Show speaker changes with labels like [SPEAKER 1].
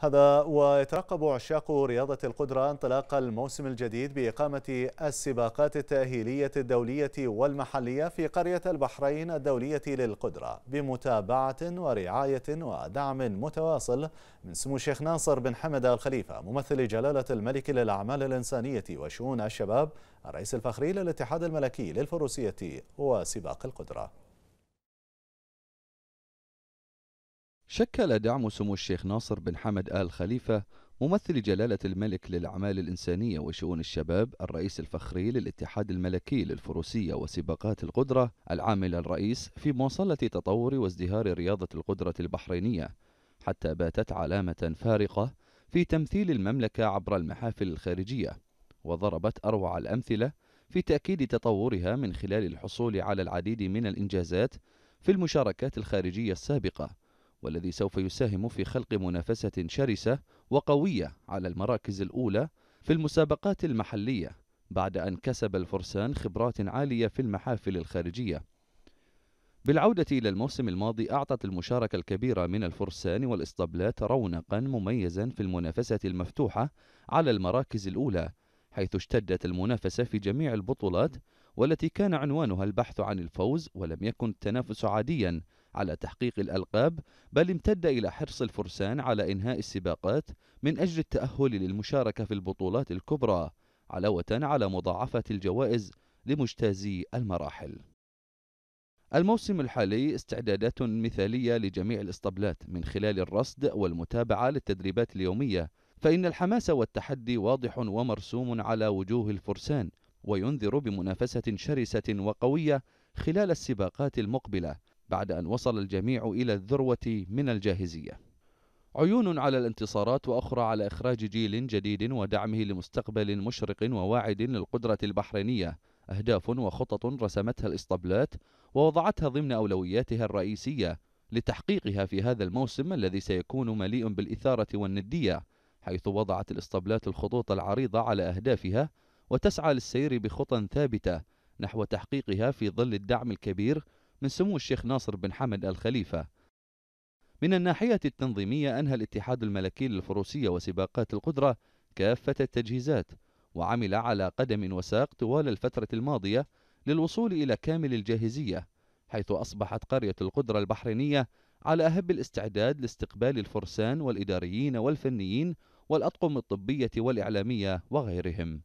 [SPEAKER 1] هذا ويترقب عشاق رياضة القدرة انطلاق الموسم الجديد بإقامة السباقات التأهيلية الدولية والمحلية في قرية البحرين الدولية للقدرة بمتابعة ورعاية ودعم متواصل من سمو الشيخ ناصر بن حمد الخليفة ممثل جلالة الملك للأعمال الإنسانية وشؤون الشباب الرئيس الفخري للاتحاد الملكي للفروسية وسباق القدرة
[SPEAKER 2] شكل دعم سمو الشيخ ناصر بن حمد آل خليفة ممثل جلالة الملك للأعمال الإنسانية وشؤون الشباب الرئيس الفخري للاتحاد الملكي للفروسية وسباقات القدرة العامل الرئيس في مواصلة تطور وازدهار رياضة القدرة البحرينية حتى باتت علامة فارقة في تمثيل المملكة عبر المحافل الخارجية وضربت أروع الأمثلة في تأكيد تطورها من خلال الحصول على العديد من الإنجازات في المشاركات الخارجية السابقة والذي سوف يساهم في خلق منافسة شرسة وقوية على المراكز الأولى في المسابقات المحلية بعد أن كسب الفرسان خبرات عالية في المحافل الخارجية بالعودة إلى الموسم الماضي أعطت المشاركة الكبيرة من الفرسان والإسطبلات رونقا مميزا في المنافسة المفتوحة على المراكز الأولى حيث اشتدت المنافسة في جميع البطولات والتي كان عنوانها البحث عن الفوز ولم يكن التنافس عاديا على تحقيق الألقاب بل امتد إلى حرص الفرسان على إنهاء السباقات من أجل التأهل للمشاركة في البطولات الكبرى علاوة على مضاعفة الجوائز لمجتازي المراحل الموسم الحالي استعدادات مثالية لجميع الاسطبلات من خلال الرصد والمتابعة للتدريبات اليومية فإن الحماس والتحدي واضح ومرسوم على وجوه الفرسان وينذر بمنافسة شرسة وقوية خلال السباقات المقبلة بعد أن وصل الجميع إلى الذروة من الجاهزية عيون على الانتصارات وأخرى على إخراج جيل جديد ودعمه لمستقبل مشرق وواعد للقدرة البحرينية أهداف وخطط رسمتها الإسطبلات ووضعتها ضمن أولوياتها الرئيسية لتحقيقها في هذا الموسم الذي سيكون مليء بالإثارة والندية حيث وضعت الإسطبلات الخطوط العريضة على أهدافها وتسعى للسير بخطى ثابتة نحو تحقيقها في ظل الدعم الكبير من سمو الشيخ ناصر بن حمد الخليفة من الناحية التنظيمية أنهى الاتحاد الملكي للفروسية وسباقات القدرة كافة التجهيزات وعمل على قدم وساق طوال الفترة الماضية للوصول إلى كامل الجاهزية حيث أصبحت قرية القدرة البحرينية على أهب الاستعداد لاستقبال الفرسان والإداريين والفنيين والأطقم الطبية والإعلامية وغيرهم